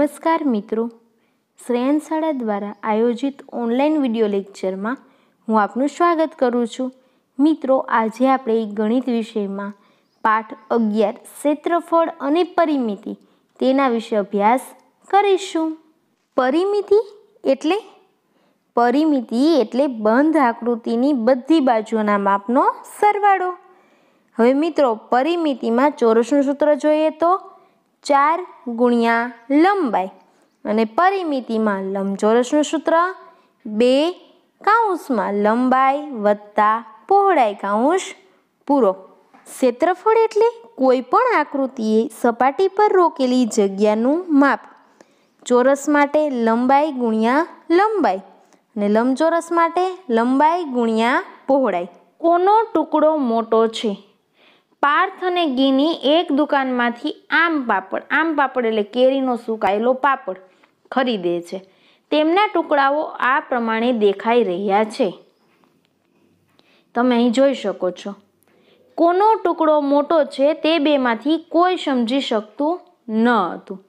નમસ્કાર મિત્રો શ્રેયનશાળા દ્વારા આયોજિત ઓનલાઈન વિડીયો લેક્ચરમાં હું આપનું સ્વાગત કરું છું મિત્રો આજે આપણે ગણિત વિષયમાં પાઠ અગિયાર ક્ષેત્રફળ અને પરિમિતિ તેના વિશે અભ્યાસ કરીશું પરિમિતિ એટલે પરિમિતિ એટલે બંધ આકૃતિની બધી બાજુઓના માપનો સરવાળો હવે મિત્રો પરિમિતિમાં ચોરસનું સૂત્ર જોઈએ તો ચાર ગુણ્યા લંબાઈ અને પરિમિતિમાં લંબચોરસનું સૂત્ર બે કાઉન્સમાં લંબાઈ વત્તા પહોળાઈ કાઉન્સ પૂરો ક્ષેત્રફળ એટલે કોઈ પણ આકૃતિએ સપાટી પર રોકેલી જગ્યાનું માપ ચોરસ માટે લંબાઈ ગુણ્યા લંબાઈ અને લંબચોરસ માટે લંબાઈ ગુણ્યા પહોળાઈ કોનો ટુકડો મોટો છે પાર્થ અને ગીની એક દુકાનમાંથી આમ પાપડ આમ પાપડ એટલે કેરીનો સુકાયેલો પાપડ ખરીદે છે તેમના ટુકડાઓ આ પ્રમાણે દેખાઈ રહ્યા છે તમે અહીં જોઈ શકો છો કોનો ટુકડો મોટો છે તે બેમાંથી કોઈ સમજી શકતું ન હતું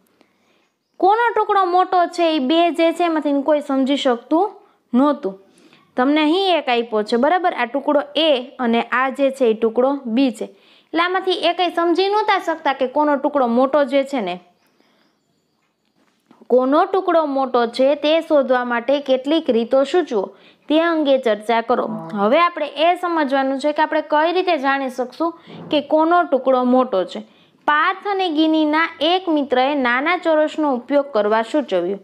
કોનો ટુકડો મોટો છે એ બે જે છે એમાંથી કોઈ સમજી શકતું નહોતું તમને અહીં એક આપ્યો છે બરાબર આ ટુકડો એ અને આ જે છે એ ટુકડો બી છે એટલે આમાંથી એ કંઈ સમજી નતા શકતા કે કોનો ટુકડો મોટો જે છે ને કોનો ટુકડો મોટો છે તે શોધવા માટે કેટલીક રીતો સૂચવો તે અંગે ચર્ચા કરો હવે આપણે એ સમજવાનું છે કે આપણે કઈ રીતે જાણી શકશું કે કોનો ટુકડો મોટો છે પાર્થ અને ગિનીના એક મિત્રએ નાના ચોરસનો ઉપયોગ કરવા સૂચવ્યું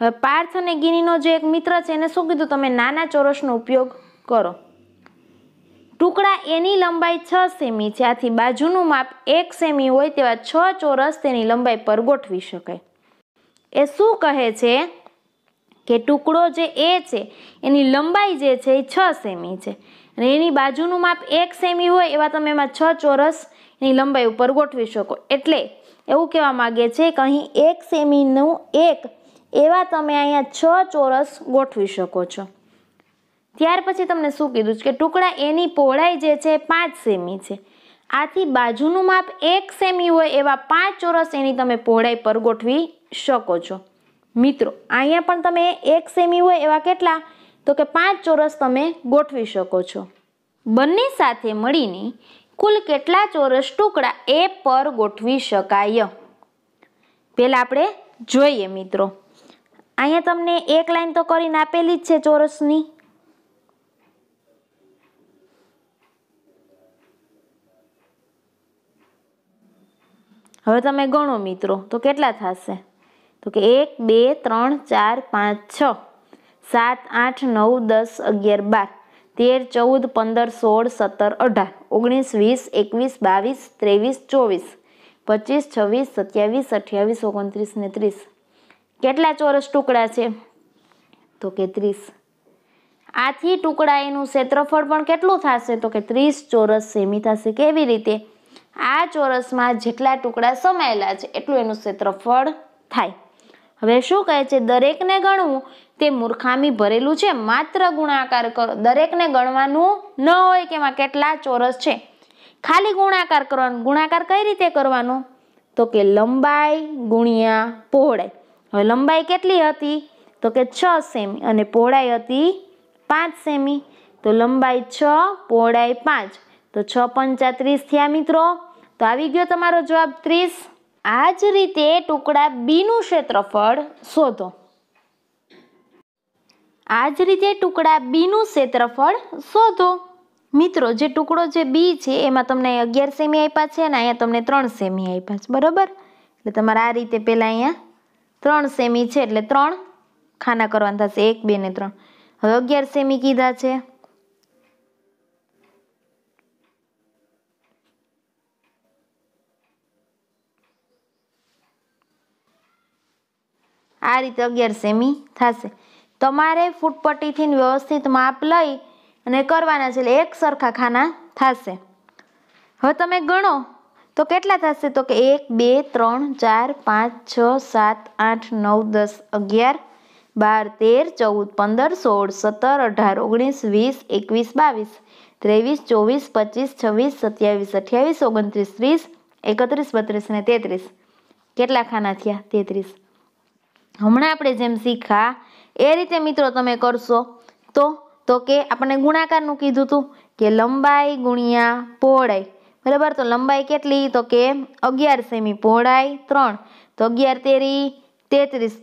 હવે પાર્થ અને ગિનીનો જે એક મિત્ર છે એને શું કીધું તમે નાના ચોરસનો ઉપયોગ કરો ટુકડા એની લંબાઈ છ સેમી છે આથી બાજુનું માપ એક સેમી હોય તેવા છ ચોરસ તેની લંબાઈ પર ગોઠવી શકાય એ શું કહે છે કે ટુકડો જે એ છે એની લંબાઈ જે છે એ છ સેમી છે અને એની બાજુનું માપ એક સેમી હોય એવા તમે એમાં છ ચોરસ એની લંબાઈ ઉપર ગોઠવી શકો એટલે એવું કહેવા માગે છે કે અહીં એક સેમીનું એક એવા તમે અહીંયા છ ચોરસ ગોઠવી શકો છો ત્યાર પછી તમને શું કીધું છે કે ટુકડા એની પહોળાઈ જે છે પાંચ સેમી છે આથી બાજુનું માપ એક સેમી હોય એવા પાંચ ચોરસ એની તમે પહોળાઈ પર ગોઠવી શકો છો મિત્રો અહીંયા પણ તમે એક સેમી હોય એવા કેટલા તો કે પાંચ ચોરસ તમે ગોઠવી શકો છો બંને સાથે મળીને કુલ કેટલા ચોરસ ટુકડા એ પર ગોઠવી શકાય પહેલાં આપણે જોઈએ મિત્રો અહીંયા તમને એક લાઈન તો કરીને આપેલી જ છે ચોરસની હવે તમે ગણો મિત્રો તો કેટલા થશે તો કે એક બે ત્રણ ચાર પાંચ છ સાત આઠ નવ દસ અગિયાર બાર તેર ચૌદ પંદર સોળ સત્તર અઢાર ઓગણીસ વીસ એકવીસ બાવીસ ત્રેવીસ ચોવીસ પચીસ છવ્વીસ સત્યાવીસ અઠ્યાવીસ ઓગણત્રીસ ને ત્રીસ કેટલા ચોરસ ટુકડા છે તો કે ત્રીસ આથી ટુકડા એનું ક્ષેત્રફળ પણ કેટલું થશે તો કે ત્રીસ ચોરસ સેમી થશે કેવી રીતે આ ચોરસમાં જેટલા ટુકડા સમાયેલા છે એટલું એનું ક્ષેત્રફળ થાય હવે શું કહે છે દરેકને ગણવું તે મૂર્ખામી ભરેલું છે માત્ર ગુણાકાર કરો દરેકને ગણવાનું ન હોય કે એમાં કેટલા ચોરસ છે ખાલી ગુણાકાર કરવાનો ગુણાકાર કઈ રીતે કરવાનો તો કે લંબાઈ ગુણ્યા પહોળાઈ હવે લંબાઈ કેટલી હતી તો કે છ સેમી અને પહોળાઈ હતી પાંચ સેમી તો લંબાઈ છ પહોળાઈ પાંચ તો છ પંચા ત્રીસ થયા મિત્રો તો આવી ગયો તમારો જવાબ ત્રીસ આ જ રીતે ટુકડા બીનું ક્ષેત્રફળ શોધો આ જ રીતે ટુકડા બીનું ક્ષેત્રફળ શોધો મિત્રો જે ટુકડો જે બી છે એમાં તમને અગિયાર સેમી આપ્યા છે અને અહીંયા તમને ત્રણ સેમી આપ્યા છે બરાબર એટલે તમારે આ રીતે પહેલાં અહીંયા ત્રણ સેમી છે એટલે ત્રણ ખાના કરવાના થશે એક બે ને ત્રણ હવે અગિયાર સેમી કીધા છે આ રીતે અગિયાર સેમી થશે તમારે ફૂટપટ્ટીથી વ્યવસ્થિત માપ લઈ અને કરવાના છે એક સરખા ખાના થશે હવે તમે ગણો તો કેટલા થશે તો કે એક બે ત્રણ ચાર પાંચ છ સાત આઠ નવ દસ અગિયાર બાર તેર ચૌદ પંદર સોળ સત્તર અઢાર ઓગણીસ વીસ એકવીસ બાવીસ ત્રેવીસ ચોવીસ પચીસ છવ્વીસ સત્યાવીસ અઠ્યાવીસ ઓગણત્રીસ ત્રીસ એકત્રીસ બત્રીસ અને તેત્રીસ કેટલા ખાના થયા તેત્રીસ હમણાં આપણે જેમ શીખા એ રીતે મિત્રો તમે કરશો તો તો કે આપણે ગુણાકારનું કીધું હતું કે લંબાઈ ગુણ્યા પહોળાઈ બરાબર તો લંબાઈ કેટલી તો કે અગિયાર સેમી પહોળાઈ ત્રણ તો અગિયાર તેરી તેત્રીસ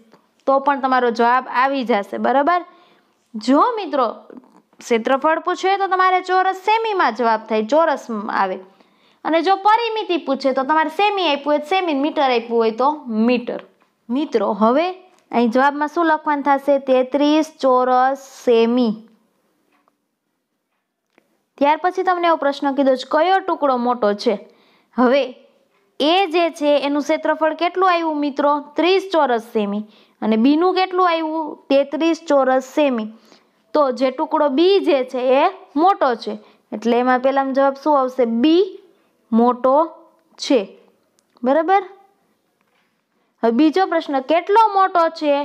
તો પણ તમારો જવાબ આવી જશે બરાબર જો મિત્રો ક્ષેત્રફળ પૂછે તો તમારે ચોરસ સેમીમાં જવાબ થાય ચોરસમાં આવે અને જો પરિમિતિ પૂછે તો તમારે સેમી આપ્યું હોય સેમી મીટર આપ્યું હોય તો મીટર મિત્રો હવે અહીં જવાબમાં શું લખવાનું થશે તેત્રીસ ચોરસ સેમી ત્યાર પછી તમને એવો પ્રશ્ન કીધો છે કયો ટુકડો મોટો છે હવે એ જે છે એનું ક્ષેત્રફળ કેટલું આવ્યું મિત્રો ત્રીસ ચોરસ સેમી અને બીનું કેટલું આવ્યું તેત્રીસ ચોરસ સેમી તો જે ટુકડો બી જે છે એ મોટો છે એટલે એમાં પહેલાંમાં જવાબ શું આવશે બી મોટો છે બરાબર હવે બીજો પ્રશ્ન કેટલો મોટો છે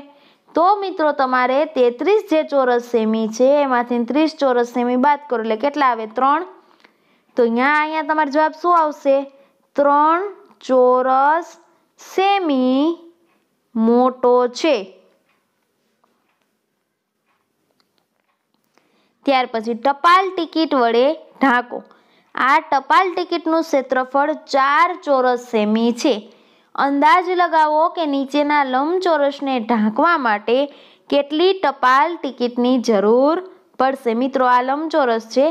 તો મિત્રો તમારે તેત્રીસ જે ચોરસ સેમી છે એમાંથી ત્રીસ ચોરસ સેમી બાદ કરો એટલે કેટલા આવે ત્રણ તો અહીંયા અહીંયા તમારો જવાબ શું આવશે ત્રણ ચોરસ સેમી મોટો છે ત્યાર પછી ટપાલ ટિકિટ વડે ઢાંકો આ ટપાલ ટિકિટનું ક્ષેત્રફળ ચાર ચોરસ સેમી છે અંદાજ લગાવો કે નીચેના લંબચોરસને ઢાંકવા માટે કેટલી ટપાલ ટિકિટની જરૂર પડશે મિત્રો આ લંબચોરસ છે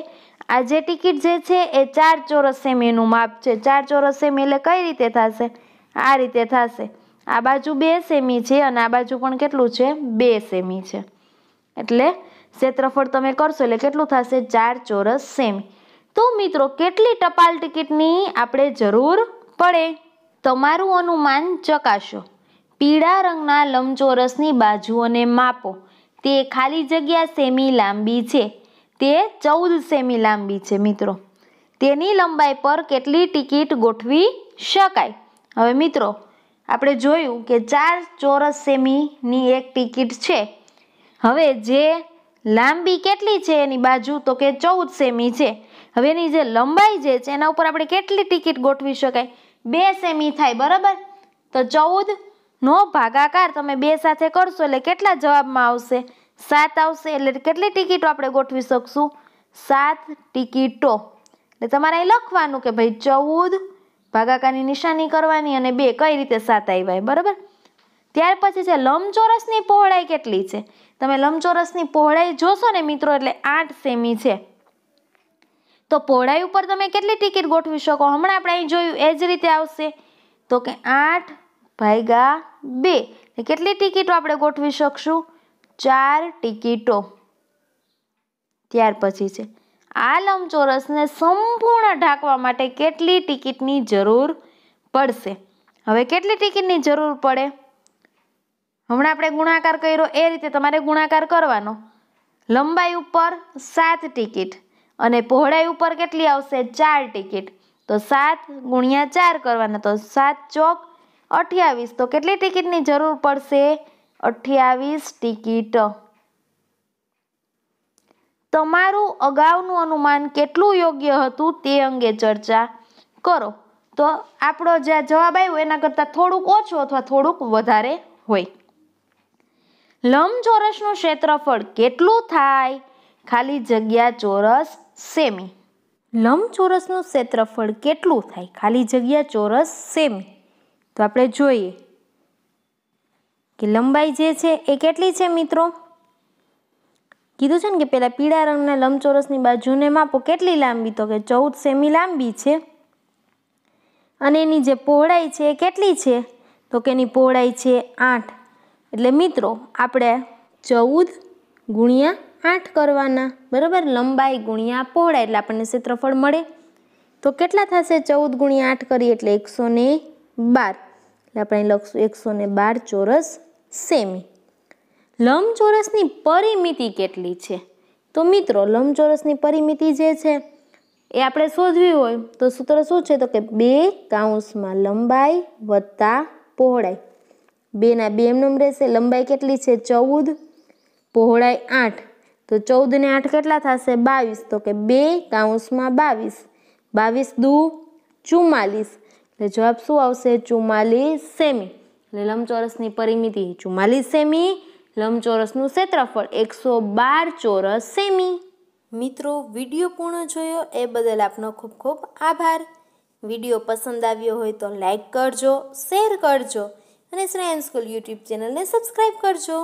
આ જે ટિકિટ જે છે એ ચાર ચોરસ સેમ એનું માપ છે ચાર ચોરસ સેમ એટલે કઈ રીતે થશે આ રીતે થશે આ બાજુ બે સેમી છે અને આ બાજુ પણ કેટલું છે બે સેમી છે એટલે ક્ષેત્રફળ તમે કરશો એટલે કેટલું થશે ચાર ચોરસ સેમી તો મિત્રો કેટલી ટપાલ ટિકિટની આપણે જરૂર પડે તમારું અનુમાન ચકાસો પીળા રંગના લંબચોરસની બાજુઓને માપો તે ખાલી જગ્યા સેમી લાંબી છે તે ચૌદ સેમી લાંબી છે મિત્રો તેની લંબાઈ પર કેટલી ટિકિટ ગોઠવી શકાય હવે મિત્રો આપણે જોયું કે ચાર ચોરસ સેમીની એક ટિકિટ છે હવે જે લાંબી કેટલી છે એની બાજુ તો કે ચૌદ સેમી છે હવે એની જે લંબાઈ છે એના ઉપર આપણે કેટલી ટિકિટ ગોઠવી શકાય બે સેમી થાય બરાબર તો ચૌદ નો ભાગાકાર તમે બે સાથે કરશો એટલે કેટલા જવાબમાં આવશે સાત આવશે એટલે કેટલી ટિકિટો આપણે ગોઠવી શકશું સાત ટિકિટો એટલે તમારે અહીં લખવાનું કે ભાઈ ચૌદ ભાગાકારની નિશાની કરવાની અને બે કઈ રીતે સાત આવ્યા બરાબર ત્યાર પછી છે લંબચોરસની પહોળાઈ કેટલી છે તમે લંબચોરસની પહોળાઈ જોશો ને મિત્રો એટલે આઠ સેમી છે તો પહોળાઈ ઉપર તમે કેટલી ટિકિટ ગોઠવી શકો હમણાં આપણે અહીં જોયું એ જ રીતે આવશે તો કે આઠ ભાગ્યા બે કેટલી ટિકિટો આપણે ગોઠવી શકશું ચાર ટિકિટો ત્યાર પછી છે આ લંબચોરસને સંપૂર્ણ ઢાંકવા માટે કેટલી ટિકિટની જરૂર પડશે હવે કેટલી ટિકિટની જરૂર પડે હમણાં આપણે ગુણાકાર કર્યો એ રીતે તમારે ગુણાકાર કરવાનો લંબાઈ ઉપર સાત ટિકિટ અને પહોળાઈ ઉપર કેટલી આવશે ચાર ટિકિટ તો સાત ગુણ્યા ચાર કરવાના તો સાત ચોક અઠ્યાવીસ તો કેટલી ટિકિટની જરૂર પડશે અઠ્યાવીસ ટિકિટ તમારું અગાઉનું અનુમાન કેટલું યોગ્ય હતું તે અંગે ચર્ચા કરો તો આપણો જે જવાબ આવ્યો એના કરતાં થોડુંક ઓછું અથવા થોડુંક વધારે હોય લંબચોરસનું ક્ષેત્રફળ કેટલું થાય ખાલી જગ્યા ચોરસ સેમી લંબચોરસનું ક્ષેત્રફળ કેટલું થાય ખાલી જગ્યા ચોરસ સેમી તો આપણે જોઈએ કે લંબાઈ જે છે એ કેટલી છે મિત્રો કીધું છે ને કે પહેલાં પીળા રંગના લંબચોરસની બાજુને માપો કેટલી લાંબી તો કે ચૌદ સેમી લાંબી છે અને એની જે પહોળાઈ છે એ કેટલી છે તો કે એની પહોળાઈ છે આઠ એટલે મિત્રો આપણે ચૌદ ગુણ્યા આઠ કરવાના બરાબર લંબાઈ ગુણ્યા પહોળા એટલે આપણને ક્ષેત્રફળ મળે તો કેટલા થશે ચૌદ ગુણ્યા આઠ કરીએ એટલે એકસો ને બાર એટલે આપણે લખશું એકસો ને બાર ચોરસ સેમી લંબચોરસની પરિમિતિ કેટલી છે તો મિત્રો લંબચોરસની પરિમિતિ જે છે એ આપણે શોધવી હોય તો સૂત્ર શું છે તો કે બે કાઉન્સમાં લંબાઈ વત્તા પહોળાઈ બેના બે એમનેમ રહેશે લંબાઈ કેટલી છે ચૌદ પહોળાઈ આઠ તો ચૌદને આઠ કેટલા થશે બાવીસ તો કે બે કાઉન્સમાં બાવીસ બાવીસ દુ ચુમ્માલીસ એટલે જવાબ શું આવશે ચુમ્માલીસ સેમી એટલે લંબચોરસની પરિમિતિ ચુમ્માલીસ સેમી લંબચોરસનું ક્ષેત્રફળ એકસો બાર ચોરસ સેમી મિત્રો વિડીયો પૂર્ણ જોયો એ બદલ આપનો ખૂબ ખૂબ આભાર વિડીયો પસંદ આવ્યો હોય તો લાઈક કરજો શેર કરજો અને શ્રેયન સ્કૂલ યુટ્યુબ ચેનલને સબસ્ક્રાઈબ કરજો